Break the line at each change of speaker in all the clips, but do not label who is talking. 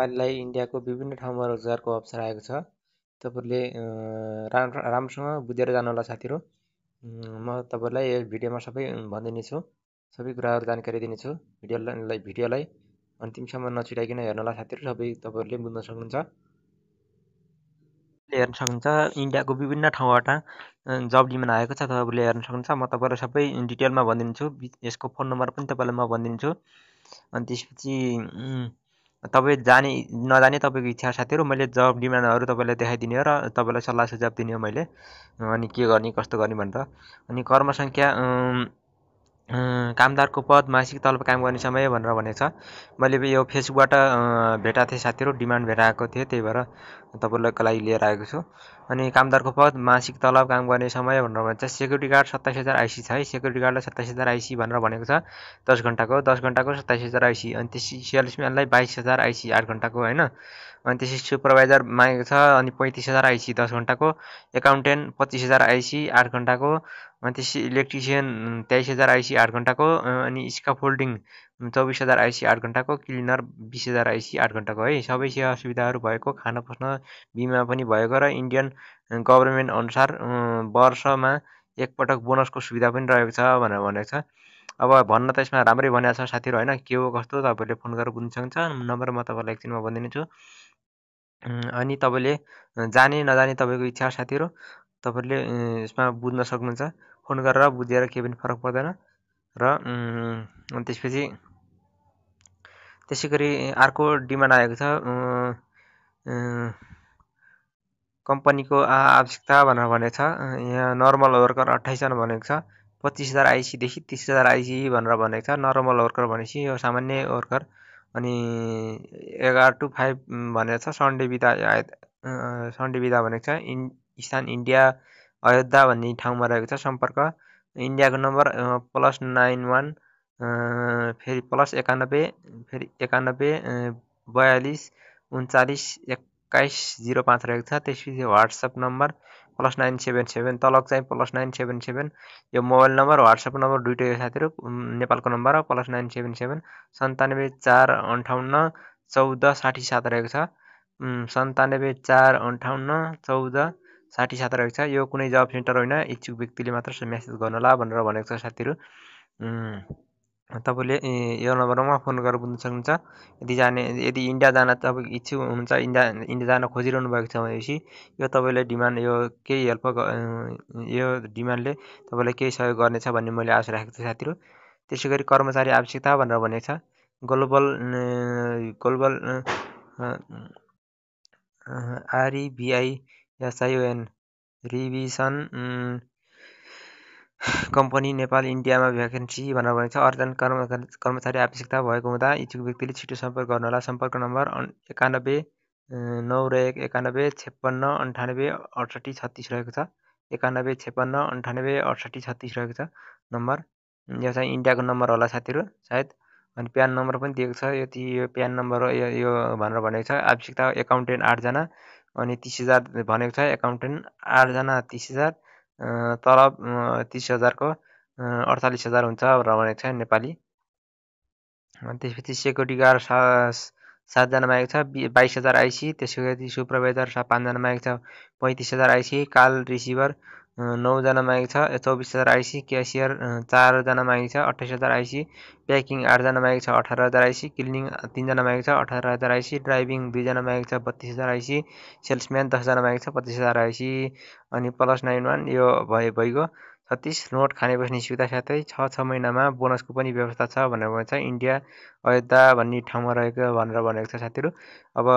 नेपालीलाई इन्डियाको विभिन्न ठाउँमा रोजगारको अवसर आएको छ तपाईँहरूले राम्रो राम्रोसँग बुझेर जानु होला साथीहरू म तपाईँहरूलाई भिडियोमा सबै भनिदिनेछु सबै कुराहरू जानकारी दिनेछु भिडियोलाई भिडियोलाई अन्तिमसम्म नछुटाइकन हेर्नु होला साथीहरू सबै तपाईँहरूले बुझ्न सक्नुहुन्छ हेर्न सक्नुहुन्छ इन्डियाको विभिन्न ठाउँबाट जब लिन आएको छ तपाईँहरूले हेर्न सक्नुहुन्छ म तपाईँलाई सबै डिटेलमा भनिदिन्छु यसको फोन नम्बर पनि तपाईँलाई म भनिदिन्छु अनि त्यसपछि तपाईँ जाने नजाने तपाईँको इच्छा साथीहरू मैले जब डिमान्डहरू तपाईँलाई देखाइदिने हो र तपाईँलाई सल्लाह सुझाव दिने हो मैले अनि के गर्ने कस्तो गर्ने भनेर अनि कर्मसङ्ख्या कामदारको पद मासिक तलब काम गर्ने समय भनेर भनेको छ मैले यो फेसबुकबाट भेटाएको थिएँ साथीहरू डिमान्ड भेटाएको थिएँ त्यही भएर तपाईँहरूको लागि लिएर आएको छु अनि कामदारको पद मासिक तलब काम गर्ने समय भनेर भन्छ सेक्युरिटी गार्ड सत्ताइस हजार आइसी छ है सेक्युरिटी गार्डलाई सत्ताइस हजार आइसी भनेर भनेको छ दस घन्टाको दस घन्टाको सत्ताइस हजार आइसी अनि त्यस सेल्सम्यानलाई बाइस हजार आइसी आठ घन्टाको होइन अनि त्यसपछि सुपरभाइजर मागेको छ अनि पैँतिस हजार आइसी दस घन्टाको एकाउन्टेन्ट पच्चिस हजार आइसी आठ घन्टाको अनि त्यसपछि इलेक्ट्रिसियन तेइस हजार आइसी आठ घन्टाको अनि स्का फोल्डिङ चौबिस हजार आइसी आठ घन्टाको क्लिनर बिस हजार आइसी आठ घन्टाको है सबै सेवा सुविधाहरू भएको खाना पस्न बिमा पनि भएको र इन्डियन गभर्मेन्ट अनुसार वर्षमा एकपटक बोनसको सुविधा पनि रहेको छ भनेर भनेको छ अब भन्न त यसमा राम्रै भनेको छ साथीहरू होइन के हो कस्तो तपाईँहरूले फोन गरेर बुझ्नु सक्छ नम्बर म तपाईँलाई एकछिनमा भनिदिनेछु अनि तपाईँले जाने नजाने तपाईँको इच्छा साथीहरू तपाईँहरूले यसमा बुझ्न सक्नुहुन्छ फोन गरेर बुझेर केही पनि फरक पर्दैन र त्यसपछि त्यसै गरी अर्को डिमान्ड आएको छ कम्पनीको आवश्यकता भनेर भनेको छ यहाँ नर्मल वर्कर अठाइसजना भनेको छ पच्चिस हजार आइसीदेखि तिस हजार आइसी भनेर भनेको छ नर्मल वर्कर भनेपछि यो सामान्य वर्कर अनि एघार टु फाइभ भनेर छ सन्डे बिदा सन्डे बिदा भनेको छ इन् स्थान इन्डिया अयोध्या भन्ने ठाउँमा रहेको छ सम्पर्क इन्डियाको नम्बर प्लस नाइन वान फेरि प्लस एकानब्बे फेरि एकानब्बे बयालिस उन्चालिस एक्काइस जिरो पाँच रहेको छ त्यसपछि WhatsApp number plus nine seven seven तलक चाहिँ प्लस नाइन सेभेन सेभेन यो मोबाइल नम्बर वाट्सएप नम्बर दुइटै यो साथीहरू नेपालको नम्बर हो प्लस नाइन सेभेन सेभेन सन्तानब्बे चार अन्ठाउन्न चौध साठी सात रहेको छ सन्तानब्बे चार अन्ठाउन्न चौध साठी सात रहेको छ यो कुनै जब सेन्टर होइन इच्छुक व्यक्तिले मात्र मेसेज गर्नुहोला भनेर भनेको छ साथीहरू तपाईँले यो नम्बरमा फोन गरेर बुझ्न सक्नुहुन्छ यदि जाने यदि इन्डिया जान तपाईँको इच्छुक हुनुहुन्छ इन्डिया इन्डिया जान खोजिरहनु भएको छ भनेपछि यो तपाईँले डिमान्ड यो केही हेल्प यो डिमान्डले तपाईँलाई केही सहयोग गर्नेछ भन्ने मैले आशा राखेको छु साथीहरू त्यसै गरी कर्मचारी आवश्यकता भनेर भनेको छ ग्लोबल ग्लोबल आरइबिआई एसआइओएन रिभिसन कम्पनी नेपाल इन्डियामा भ्याकेन्सी भनेर भनेको छ अर्जन कर्म कर्मचारी आवश्यकता भएको हुँदा इच्छुक व्यक्तिले छिटो सम्पर्क गर्नु होला सम्पर्क नम्बर एकानब्बे नौ र एक एकानब्बे छेपन्न अन्ठानब्बे अठसट्ठी छत्तिस रहेको छ एकानब्बे छेपन्न अन्ठानब्बे अठसट्ठी छत्तिस रहेको छ नम्बर यो चाहिँ इन्डियाको नम्बर होला साथीहरू सायद अनि प्यान नम्बर पनि दिएको छ यति यो प्यान नम्बर यो यो भनेर भनेको छ आवश्यकता एकाउन्टेन्ट आठजना अनि तिस हजार भनेको छ एकाउन्टेन्ट आठजना तिस हजार तलब तिस हजारको अडचालिस हजार हुन्छ भनेको छ नेपाली त्यसपछि सेक्युरिटी गार्ड सा सातजना मागेको छ बाइस हजार आइसी त्यसपछि सुपरभाइजर पाँचजना मागेको छ पैँतिस हजार आइसी काल रिसिभर नौजना मागेको छ चौबिस हजार आइसी क्यासियर चारजना मागेको छ अट्ठाइस हजार आइसी प्याकिङ आठजना मागेको छ अठार हजार आइसी क्लिनिङ तिनजना मागेको छ अठार हजार आइसी ड्राइभिङ दुईजना मागेको छ बत्तिस हजार आइसी सेल्सम्यान दसजना मागेको छ पच्चिस हजार आइसी अनि प्लस नाइन वान यो भयो भइगयो छत्तिस नोट खाने बस्ने सुविधा साथै छ छ महिनामा बोनसको पनि व्यवस्था छ भनेर भनेको छ इन्डिया अयोध्या भन्ने ठाउँमा रहेको भनेर भनेको छ साथीहरू अब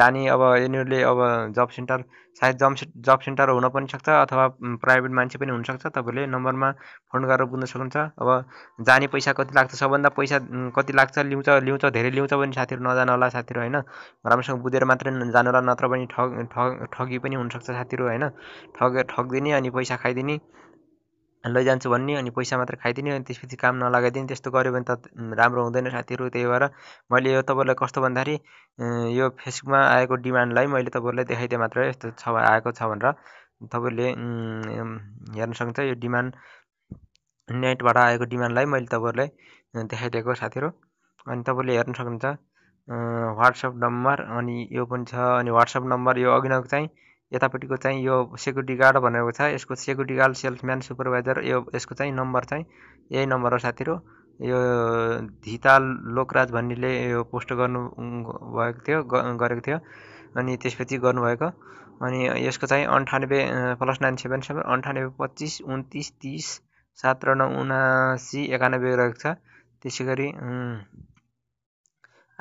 जाने अब यिनीहरूले अब जब सेन्टर सायद जब जब सेन्टर हुन पनि सक्छ अथवा प्राइभेट मान्छे पनि हुनसक्छ तपाईँहरूले नम्बरमा फोन गरेर बुझ्न सक्नुहुन्छ अब जाने पैसा कति लाग्छ सबभन्दा पैसा कति लाग्छ लिउँछ लिउँछ धेरै लिउँछ भने साथीहरू नजानु होला साथीहरू होइन राम्रोसँग बुझेर मात्रै जानु होला नत्र पनि ठग ठग ठगी पनि हुनसक्छ साथीहरू होइन ठग ठगिदिने अनि पैसा खाइदिने लैजान्छु भन्ने अनि पैसा मात्र खाइदिने अनि त्यसपछि काम नलगाइदिने त्यस्तो गऱ्यो भने त राम्रो हुँदैन साथीहरू त्यही भएर मैले यो तपाईँलाई कस्तो भन्दाखेरि यो फेसबुकमा आएको डिमान्डलाई मैले तपाईँहरूलाई देखाइदिएँ मात्र यस्तो छ आएको छ भनेर तपाईँले हेर्न सक्नुहुन्छ यो डिमान्ड नेटबाट आएको डिमान्डलाई मैले तपाईँहरूलाई देखाइदिएको साथीहरू अनि तपाईँले हेर्न सक्नुहुन्छ वाट्सएप नम्बर अनि यो पनि छ अनि वाट्सएप नम्बर यो अघि चाहिँ यतापट्टिको चाहिँ यो सेक्युरिटी गार्ड भनेको छ यसको सेक्युरिटी गार्ड सेल्सम्यान सुपरभाइजर यो यसको चाहिँ नम्बर चाहिँ यही नम्बर हो साथीहरू यो धिता लोकराज भन्नेले यो पोस्ट गर्नु भएको थियो गरेको थियो अनि त्यसपछि गर्नुभएको अनि यसको चाहिँ अन्ठानब्बे प्लस नाइन सेभेन सेभेन अन्ठानब्बे पच्चिस उन्तिस तिस सात र नौ उनासी एकानब्बे रहेको छ त्यसै गरी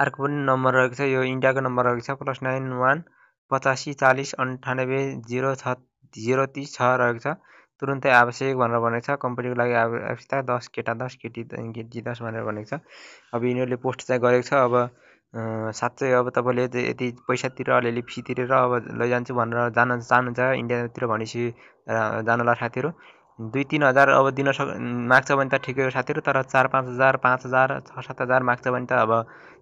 अर्को पनि नम्बर रहेको छ यो इन्डियाको नम्बर रहेको छ प्लस नाइन वान पचासी चालिस अन्ठानब्बे जिरो छ जिरो तिस छ रहेको छ तुरुन्तै आवश्यक भनेर भनेको छ कम्पनीको लागि आवश्यकता दस केटा दस केटी केटी दस भनेर भनेको छ अब यिनीहरूले पोस्ट चाहिँ गरेको छ अब साँच्चै अब तपाईँले यति पैसातिर अलिअलि फी तिरेर अब लैजान्छु भनेर जान चाहनुहुन्छ इन्डियातिर भनेपछि जानला साथीहरू दुई तिन हजार अब दिन सक माग्छ भने त ठिकै हो साथीहरू तर चार पाँच हजार पाँच हजार छ सात हजार माग्छ भने त अब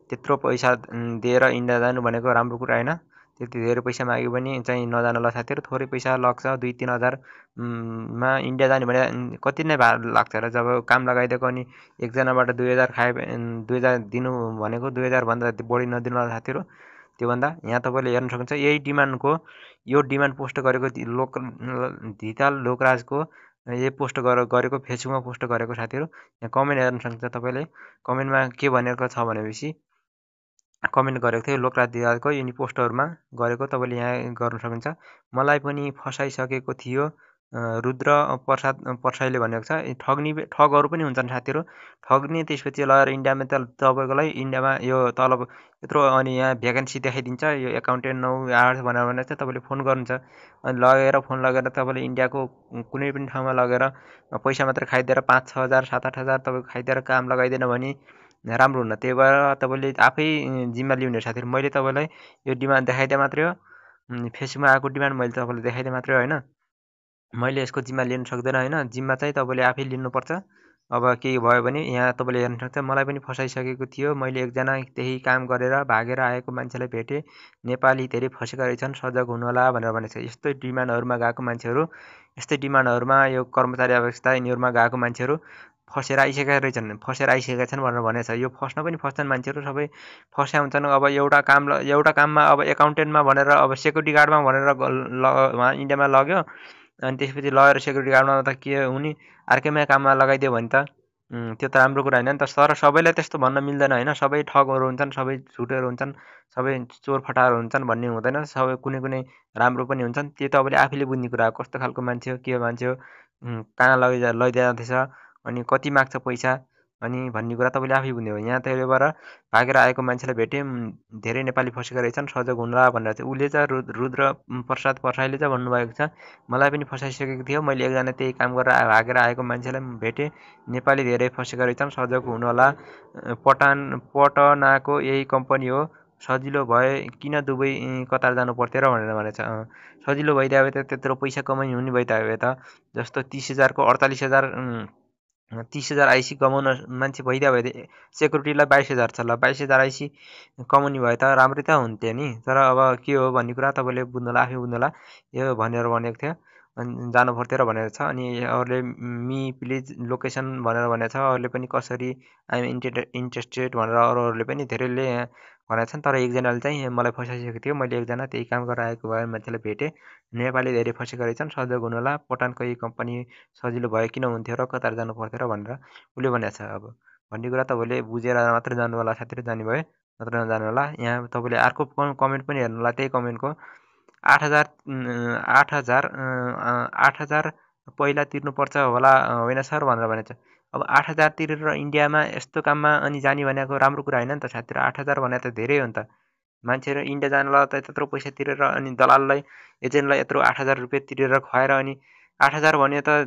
त्यत्रो पैसा दिएर इन्डिया जानु भनेको राम्रो कुरा होइन त्यति धेरै पैसा माग्यो भने चाहिँ नजानुलाई साथीहरू थोरै पैसा लाग्छ दुई तिन हजारमा इन्डिया जाने भने कति नै भाडा लाग्छ र जब काम लगाइदिएको अनि एकजनाबाट दुई हजार खाए दुई हजार दिनु भनेको दुई हजारभन्दा बढी नदिनु होला साथीहरू त्योभन्दा यहाँ तपाईँले हेर्न सक्नुहुन्छ यही डिमान्डको यो डिमान्ड पोस्ट गरेको लोक धिताल लोकराजको यही पोस्ट गर गरेको फेसबुकमा पोस्ट गरेको साथीहरू यहाँ कमेन्ट हेर्न सक्नुहुन्छ तपाईँले कमेन्टमा के भनेको छ भनेपछि कमेन्ट गरेको थियो लोकराज दिदालको यिनी पोस्टहरूमा गरेको तपाईँले यहाँ गर्नु सकिन्छ मलाई पनि फसाइसकेको थियो रुद्र प्रसाद प्रसाईले भनेको छ ठग्ने ठगहरू पनि हुन्छन् साथीहरू ठग्ने त्यसपछि लगाएर इन्डियामा त तपाईँकोलाई इन्डियामा यो तलब यत्रो अनि यहाँ भ्याकेन्सी देखाइदिन्छ यो एकाउन्टेन्ट नौ आठ भनेर भने चाहिँ तपाईँले फोन गर्नुहुन्छ अनि लगेर फोन लगेर तपाईँले इन्डियाको कुनै पनि ठाउँमा लगेर पैसा मात्र खाइदिएर पाँच छ हजार सात आठ हजार तपाईँको खाइदिएर काम लगाइदिएन भने राम्रो हुन्न त्यही भएर तपाईँले आफै जिम्मा लिउने साथीहरू मैले तपाईँलाई यो डिमान्ड देखाइदिएँ मात्रै हो फेसबुकमा आएको डिमान्ड मैले तपाईँलाई देखाइदिएँ मात्रै होइन मैले यसको जिम्मा लिनु सक्दैन होइन जिम्मा चाहिँ तपाईँले आफै लिनुपर्छ अब केही भयो भने यहाँ तपाईँले हेर्न सक्छ मलाई पनि फसाइसकेको थियो मैले एकजना त्यही काम गरेर भागेर आएको मान्छेलाई भेटेँ नेपाली धेरै फसेका रहेछन् सजग हुनुहोला भनेर भनेको छ यस्तै डिमान्डहरूमा गएको मान्छेहरू यस्तै डिमान्डहरूमा यो कर्मचारी अवस्था यिनीहरूमा गएको मान्छेहरू फसेर आइसकेका रहेछन् फसेर आइसकेका छन् भनेर भनेछ यो फस्न पनि फस्छन् मान्छेहरू सबै फस्या हुन्छन् अब एउटा काम एउटा काममा अब एकाउन्टेन्टमा भनेर अब सेक्युरिटी गार्डमा भनेर उहाँ इन्डियामा लग्यो अनि त्यसपछि लगेर सेक्युरिटी गार्डमा त के हुने अर्कैमा काममा लगाइदियो भने त त्यो त राम्रो कुरा होइन नि त सर सबैलाई त्यस्तो भन्न मिल्दैन होइन सबै ठगहरू हुन्छन् सबै झुटहरू हुन्छन् सबै चोर फटाहरू हुन्छन् भन्ने हुँदैन सबै कुनै कुनै राम्रो पनि हुन्छन् त्यो त तपाईँले आफैले बुझ्ने कुरा हो कस्तो खालको मान्छे हो के मान्छे हो कहाँ लैजा लैजाँदैछ अनि कति माग्छ पैसा अनि भन्ने कुरा तपाईँले आफै बुझ्ने हो यहाँ त्यहाँबाट भागेर आएको मान्छेलाई भेटेँ धेरै नेपाली फसेको रहेछन् सहयोग हुनला भनेर चाहिँ उसले चाहिँ रु रुद्र प्रसाद पर्साईले चाहिँ भन्नुभएको छ मलाई पनि फसाइसकेको थियो मैले एकजना त्यही काम गरेर भागेर आएको मान्छेलाई भेटे भेटेँ नेपाली धेरै फसेको रहेछन् सहयोग होला पटान पटनाको यही कम्पनी हो सजिलो भए किन दुबई कतार जानु पर्थ्यो र भनेर भनेछ सजिलो भइदियो भए त त्यत्रो पैसा कमाइ हुने भइदियो भए त जस्तो तिस हजारको अडचालिस हजार तिस हजार आइसी कमाउन मान्छे भइदियो भए त सेक्युरिटीलाई बाइस हजार छ ल बाइस हजार आइसी कमाउने भए त राम्रै त हुन्थ्यो नि तर अब के हो भन्ने कुरा तपाईँले बुझ्नु होला आफै बुझ्नु होला यो भनेर भनेको थियो जानु पर्थ्यो र भनेर छ अनि अरूले मी प्लिज लोकेसन भनेर भनेको छ अरूले पनि कसरी आइएम इन्टेड इन्ट्रेस्टेड भनेर अरूहरूले पनि धेरैले भनेको छन् तर एकजनाले चाहिँ मलाई फसाइसकेको थियो मैले एकजना त्यही काम गरेर आएको भए मान्छेलाई भेटेँ नेपाली धेरै फसेको रहेछन् सहयोग हुनुहोला पटानको यही कम्पनी सजिलो भयो किन हुन्थ्यो र कतार जानु पर्थ्यो र भनेर उसले भनेको छ अब भन्ने कुरा तपाईँले बुझेर मात्र जानु होला साथीहरू जाने भए नत्र नजानु होला यहाँ तपाईँले अर्को कमेन्ट पनि हेर्नु होला त्यही कमेन्टको आठ हजार आठ हजार आठ हजार पहिला तिर्नुपर्छ होला होइन सर भनेर भनेको छ अब आठ हजार तिरेर इन्डियामा यस्तो काममा अनि जाने भनेको राम्रो कुरा होइन नि त साथीहरू आठ हजार भने त धेरै हो नि त मान्छेहरू इन्डिया जानलाई त त्यत्रो पैसा तिरेर अनि दलाललाई एजेन्टलाई यत्रो आठ हजार रुपियाँ तिरेर खुवाएर अनि आठ हजार भन्यो त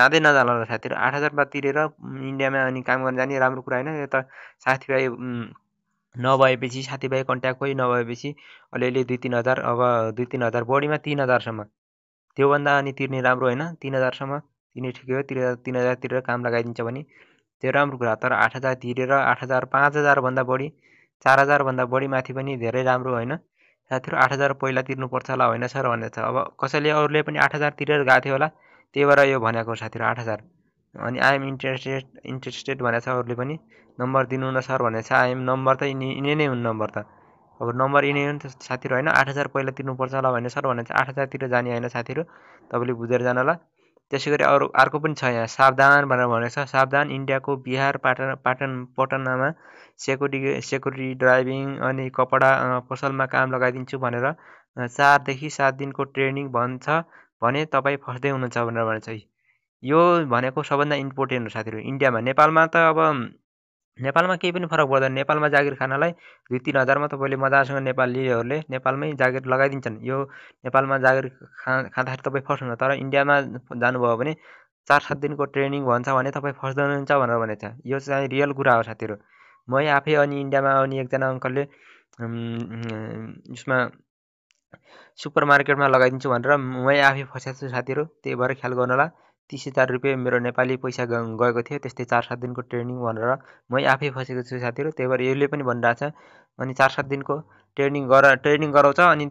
जाँदै नजाला होला साथीहरू आठ हजारमा तिरेर इन्डियामा अनि काम गर्न जाने राम्रो कुरा होइन यो त साथीभाइ नभएपछि साथीभाइ कन्ट्याक्ट कोही नभएपछि अलिअलि दुई तिन हजार अब दुई तिन हजार बढीमा तिन हजारसम्म त्योभन्दा अनि तिर्ने राम्रो होइन तिन हजारसम्म तिर्ने ठिकै हो तिन हजार तिन हजार तिरेर काम लगाइदिन्छ भने त्यो राम्रो कुरा तर आठ हजार तिरेर आठ हजार पाँच हजारभन्दा बढी चार हजारभन्दा बढी माथि पनि धेरै राम्रो होइन साथीहरू आठ हजार पहिला तिर्नुपर्छ होला होइन सर भनेर छ अब कसैले अरूले पनि आठ हजार तिरेर गएको थियो होला त्यही भएर यो भनेको साथीहरू आठ हजार अनि आइएम इन्ट्रेस्टेड इन्ट्रेस्टेड भनेको छ अरूले पनि नम्बर दिनु न सर भनेको छ आइएम नम्बर त यिनी यिनै नै हुन् नम्बर त अब नम्बर यिनै हुन् साथीहरू होइन आठ हजार पहिला तिर्नुपर्छ होला भने सर भनेको छ आठ हजारतिर जाने होइन साथीहरू तपाईँले बुझेर जानु होला त्यसै गरी अरू अर्को पनि छ यहाँ सावधान भनेर भनेको छ सावधान इन्डियाको बिहार पाटन पाटन पटनामा सेक्युरिटी सेक्युरिटी ड्राइभिङ अनि कपडा पसलमा काम लगाइदिन्छु भनेर चारदेखि सात दिनको ट्रेनिङ भन्छ भने तपाईँ फस्दै हुनुहुन्छ भनेर भनेको छ यो भनेको सबभन्दा इम्पोर्टेन्ट हो साथीहरू इन्डियामा नेपालमा त अब नेपालमा केही पनि फरक पर्दैन नेपालमा जागिर खानलाई दुई तिन हजारमा तपाईँले मजासँग नेपालीहरूले नेपालमै जागिर लगाइदिन्छन् यो नेपालमा जागिर खा खाँदाखेरि तपाईँ हुनुहुन्छ तर इन्डियामा जानुभयो भने चार सात दिनको ट्रेनिङ भन्छ भने तपाईँ जानुहुन्छ भनेर भनेको छ यो चाहिँ रियल कुरा हो साथीहरू मै आफै अनि इन्डियामा आउने एकजना अङ्कलले यसमा सुपर मार्केटमा लगाइदिन्छु भनेर मै आफै फसेको छु साथीहरू त्यही भएर ख्याल गर्नुहोला तिस हजार रुपियाँ मेरो नेपाली पैसा गएको थियो त्यस्तै चार सात दिनको ट्रेनिङ भनेर मै आफै फसेको छु साथीहरू त्यही भएर यसले पनि भनिरहेछ अनि चार सात दिनको ट्रेनिङ गर ट्रेनिङ गराउँछ अनि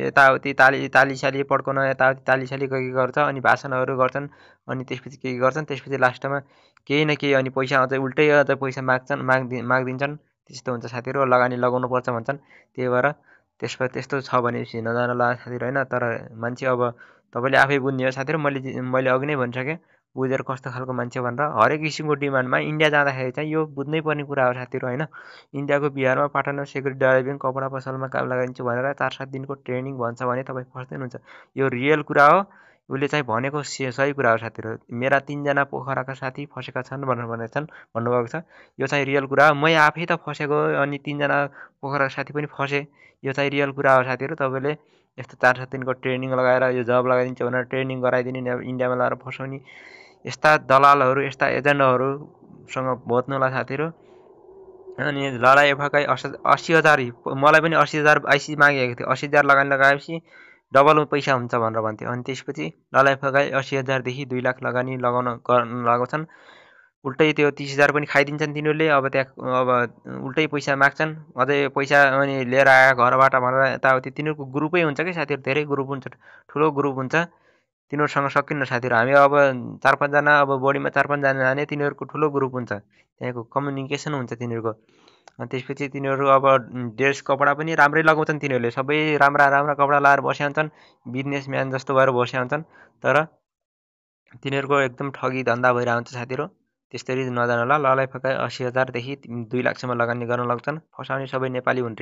यताउति ताली तालिसाली पड्काउन यताउति तालिसाली के के गर्छ अनि भाषणहरू गर्छन् अनि त्यसपछि के गर्छन् त्यसपछि लास्टमा केही न केही अनि पैसा अझै उल्टै अझै पैसा माग्छन् माग्दि मागिदिन्छन् त्यस्तो हुन्छ साथीहरू लगानी लगाउनु पर्छ भन्छन् त्यही भएर त्यसमा त्यस्तो छ भने नजान ला साथीहरू होइन तर मान्छे अब तब तपाईँले आफै बुझ्ने हो साथीहरू मैले मैले अघि नै भनिसकेँ बुझेर कस्तो खालको मान्छे भनेर हरेक किसिमको डिमान्डमा इन्डिया जाँदाखेरि चाहिँ पड़ने बुझ्नै पर्ने कुरा हो साथीहरू होइन इन्डियाको बिहारमा पाटना सेक्युरिटी ड्राइभिङ कपडा में काम लगाइदिन्छु चार सात दिनको ट्रेनिङ भन्छ भने तपाईँ फस्दैन यो रियल कुरा हो उसले चाहिँ सही कुछ हो साथी मेरा पोखरा का साथी फसेका छन् रियल कुरा हो मैं आप फसे अभी अनि पोखरा का साथी फसे फसेँ रियल कुरा हो साथीहरू तपाईँले यस्तो चार सात दिनको ट्रेनिङ लगाएर यो जब लगाइदिन्छ भनेर ट्रेनिङ गराइदिने इन्डियामा लगाएर फसाउने यस्ता दलालहरू यस्ता एजेन्टहरूसँग भोत्नुहोला साथीहरू अनि लडाइ अस असी हजार मलाई पनि असी हजार आइसी मागेको थियो असी हजार लगानी लगाएपछि डबल पैसा हुन्छ भनेर भन्थ्यो अनि त्यसपछि लडाइ फकाइ असी हजारदेखि दुई लाख लगानी लगाउन गर्न लगाउँछन् उल्टै त्यो तिस हजार पनि खाइदिन्छन् तिनीहरूले अब त्यहाँ अब उल्टै पैसा माग्छन् अझै पैसा अनि लिएर आयो घरबाट भनेर यताउति तिनीहरूको ग्रुपै हुन्छ कि साथीहरू धेरै ग्रुप हुन्छ ठुलो ग्रुप हुन्छ तिनीहरूसँग सकिन्न साथीहरू हामी अब चार पाँचजना अब बडीमा चार पाँचजना जाने तिनीहरूको ठुलो ग्रुप हुन्छ त्यहाँको कम्युनिकेसन हुन्छ तिनीहरूको अनि त्यसपछि तिनीहरू अब ड्रेस कपडा पनि राम्रै लगाउँछन् तिनीहरूले सबै राम्रा राम्रा कपडा लाएर बसे हुन्छन् बिजनेसम्यान जस्तो भएर बसे हुन्छन् तर तिनीहरूको एकदम ठगी धन्दा भइरहेको हुन्छ साथीहरू त्यस्तरी होला ललाइ फकाइ असी हजारदेखि दुई लाखसम्म लगानी गर्न लाग्छन् फसाउने सबै नेपाली हुन्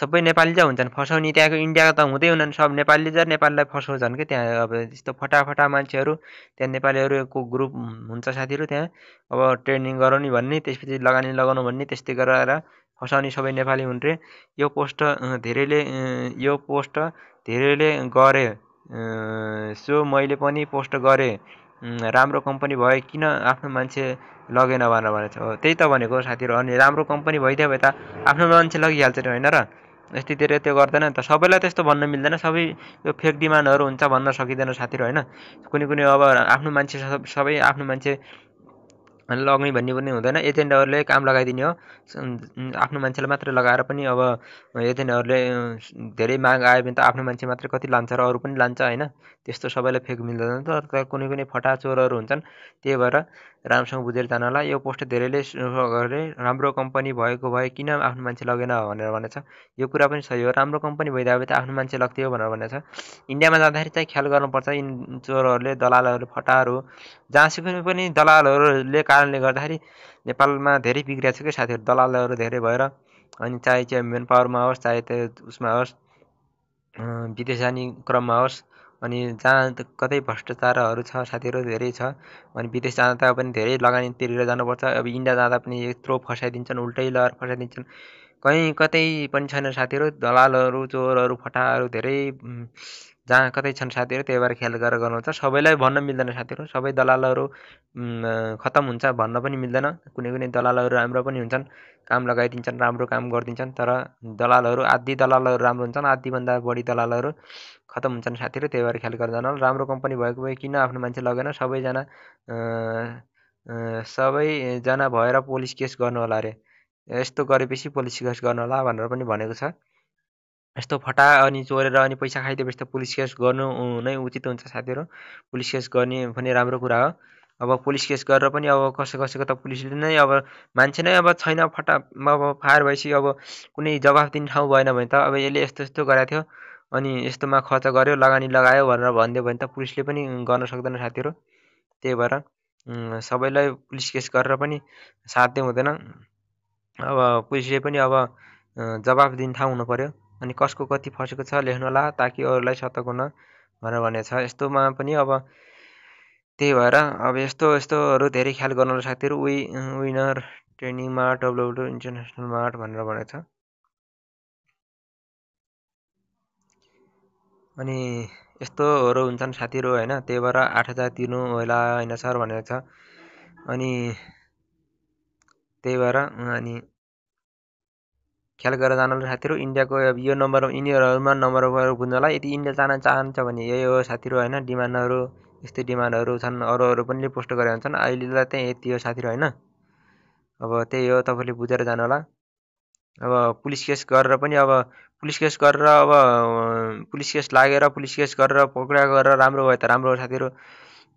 सबै नेपाली त हुन्छन् फसाउने त्यहाँको इन्डियाको त हुँदै हुनन् सब नेपाली जा नेपालीलाई फसाउँछन् कि त्यहाँ अब त्यस्तो फटाफटा मान्छेहरू त्यहाँ नेपालीहरूको ग्रुप हुन्छ साथीहरू त्यहाँ अब ट्रेनिङ गराउने भन्ने त्यसपछि लगानी लगाउनु भन्ने त्यस्तै गराएर फसाउने सबै नेपाली हुन् यो पोस्ट धेरैले यो पोस्ट धेरैले गरे सो मैले पनि पोस्ट गरेँ राम्रो कम्पनी भए किन आफ्नो मान्छे लगेन भनेर भनेको छ त्यही त भनेको साथीहरू अनि राम्रो कम्पनी भइदियो भए त आफ्नो मान्छे लगिहाल्छ नि होइन र धेरै त्यो गर्दैन त सबैलाई त्यस्तो भन्न मिल्दैन सबै यो फेक डिमान्डहरू हुन्छ भन्न सकिँदैन साथीहरू होइन कुनै कुनै अब आफ्नो मान्छे सबै आफ्नो मान्छे लग्ने भन्ने पनि हुँदैन एजेन्टहरूले काम लगाइदिने हो आफ्नो मान्छेलाई मात्रै लगाएर पनि अब एजेन्टहरूले धेरै माग आयो भने त आफ्नो मान्छे मात्रै कति लान्छ र अरू पनि लान्छ होइन त्यस्तो सबैलाई फेक मिल्दैन तर कुनै कुनै फटा चोरहरू हुन्छन् त्यही भएर राम्रोसँग बुझेर जानु होला यो पोस्ट धेरैले गरे राम्रो कम्पनी भएको भए किन आफ्नो मान्छे लगेन भनेर भनेछ यो कुरा पनि सही हो राम्रो कम्पनी भइदियो भए त आफ्नो मान्छे लग्थ्यो भनेर भनेछ इन्डियामा जाँदाखेरि चाहिँ ख्याल गर्नुपर्छ चोरहरूले दलालहरू फटाहरू जहाँसुकै पनि दलालहरूले कारणले गर्दाखेरि नेपालमा धेरै बिग्रिएको छ क्या साथीहरू दलालहरू धेरै भएर अनि चाहे चाहिँ मेन पावरमा होस् चाहे त्यो उसमा होस् विदेश जाने क्रममा होस् अनि जहाँ कतै भ्रष्टाचारहरू छ साथीहरू धेरै छ अनि विदेश जाँदा त पनि धेरै लगानी तिरेर जानुपर्छ अब इन्डिया जाँदा पनि यत्रो फसाइदिन्छन् उल्टै लहर फसाइदिन्छन् कहीँ कतै पनि छैन साथीहरू दलालहरू चोरहरू फटाहरू धेरै जहाँ कतै छन् साथीहरू त्यही भएर ख्याल गरेर गर्नुहुन्छ सबैलाई भन्न मिल्दैन साथीहरू सबै दलालहरू खत्तम हुन्छ भन्न पनि मिल्दैन कुनै कुनै दलालहरू राम्रो पनि हुन्छन् काम लगाइदिन्छन् राम्रो काम गरिदिन्छन् तर दलालहरू आधी दलालहरू राम्रो हुन्छन् आधीभन्दा बढी दलालहरू खत्तम हुन्छन् साथीहरू त्यही भएर ख्याल गर्दैन राम्रो कम्पनी भएको भए किन आफ्नो मान्छे लगेन सबैजना सबैजना भएर पोलिस केस गर्नु होला अरे यस्तो गरेपछि पोलिस केस गर्नु होला भनेर पनि भनेको छ यस्तो फटा अनि चोरेर अनि पैसा खाइदिएपछि त पुलिस केस गर्नु नै उचित हुन्छ साथीहरू पुलिस केस गर्ने भने राम्रो कुरा हो अब पुलिस केस गरेर पनि अब कसै कसैको त पुलिसले नै अब मान्छे नै अब छैन फटा अब फायर भएपछि अब कुनै जवाफ दिने ठाउँ भएन भने त अब यसले यस्तो यस्तो गराएको थियो अनि यस्तोमा खर्च गर्यो लगानी लगायो भनेर भनिदियो भने त पुलिसले पनि गर्न सक्दैन साथीहरू त्यही भएर सबैलाई पुलिस केस गरेर पनि साध्य हुँदैन अब पुलिसले पनि अब जवाफ दिने ठाउँ हुनुपऱ्यो अनि कसको कति फसेको छ लेख्नु होला ताकि अरूलाई सतर्क हुन भनेर छ यस्तोमा पनि अब त्यही भएर अब यस्तो यस्तोहरू धेरै ख्याल गर्नु साथीहरू winner training mart W W international mart भनेर भनेको छ अनि यस्तोहरू हुन्छन् साथीहरू होइन त्यही भएर आठ हजार तिर्नु होला होइन सर भनेको छ अनि त्यही भएर अनि ख्याल गरेर जानलाई साथीहरू इन्डियाको यो नम्बरमा यिनीहरूमा बुझ्नु होला यदि इन्डिया जान चाहन्छ भने यही हो साथीहरू होइन डिमान्डहरू यस्तै डिमान्डहरू छन् अरू अरू पनि पोस्ट गरे हुन्छन् अहिलेलाई त्यहीँ यति हो साथीहरू होइन अब त्यही हो तपाईँले बुझेर जानु होला अब पुलिस केस गरेर पनि अब पुलिस केस गरेर अब पुलिस केस लागेर पुलिस केस गरेर पक्रिया गरेर राम्रो भयो त राम्रो हो साथीहरू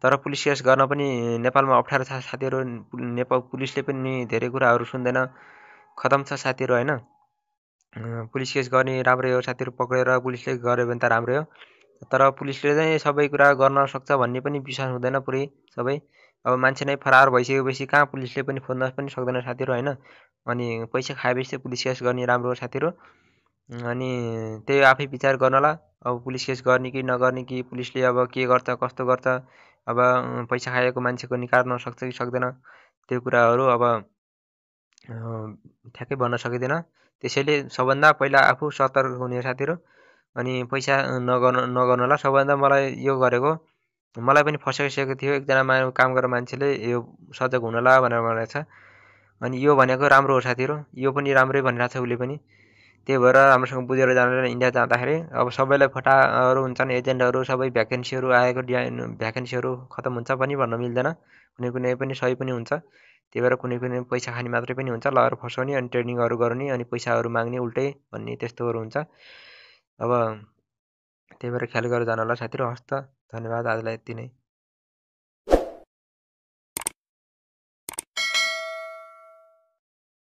तर पुलिस केस गर्न पनि नेपालमा अप्ठ्यारो छ साथीहरू नेपाल पुलिसले पनि धेरै कुराहरू सुन्दैन खतम छ साथीहरू होइन पुलिस केस गर्ने राम्रै हो साथीहरू पक्रेर पुलिसले गऱ्यो भने त राम्रै हो तर पुलिसले चाहिँ सबै कुरा गर्न सक्छ भन्ने पनि विश्वास हुँदैन पुरै सबै अब मान्छे नै फरार भइसकेपछि कहाँ पुलिसले पनि खोज्न पनि सक्दैन साथीहरू होइन अनि पैसा खाएपछि चाहिँ पुलिस केस गर्ने राम्रो हो साथीहरू अनि त्यही आफै विचार गर्नला अब पुलिस केस गर्ने कि नगर्ने कि पुलिसले अब के गर्छ कस्तो गर्छ अब पैसा खाएको मान्छेको निकाल्न सक्छ कि सक्दैन त्यो कुराहरू अब ठ्याक्कै भन्न सकिँदैन त्यसैले सबभन्दा पहिला आफू सतर्क हुने साथीहरू अनि पैसा नगर्नु नगर्नु होला सबभन्दा मलाई यो गरेको मलाई पनि फसाइसकेको थियो एकजना काम गरेर मान्छेले यो सजग हुनु होला भनेर भनेको छ अनि यो भनेको राम्रो हो साथीहरू यो पनि राम्रै भनिरहेको छ उसले पनि त्यही भएर राम्रोसँग बुझेर जानेर इन्डिया जाँदाखेरि अब सबैलाई फटाहरू हुन्छन् एजेन्टहरू सबै भ्याकेन्सीहरू आएको डि भ्याकेन्सीहरू खत्तम हुन्छ पनि भन्न मिल्दैन कुनै कुनै पनि सही पनि हुन्छ त्यही भएर कुनै कुनै पैसा खाने मात्रै पनि हुन्छ लगाएर फसाउने अनि ट्रेनिङहरू गर्ने अनि पैसाहरू माग्ने उल्टै भन्ने त्यस्तोहरू हुन्छ अब त्यही भएर ख्याल गरेर जानु होला साथीहरू हस् त धन्यवाद आजलाई यति नै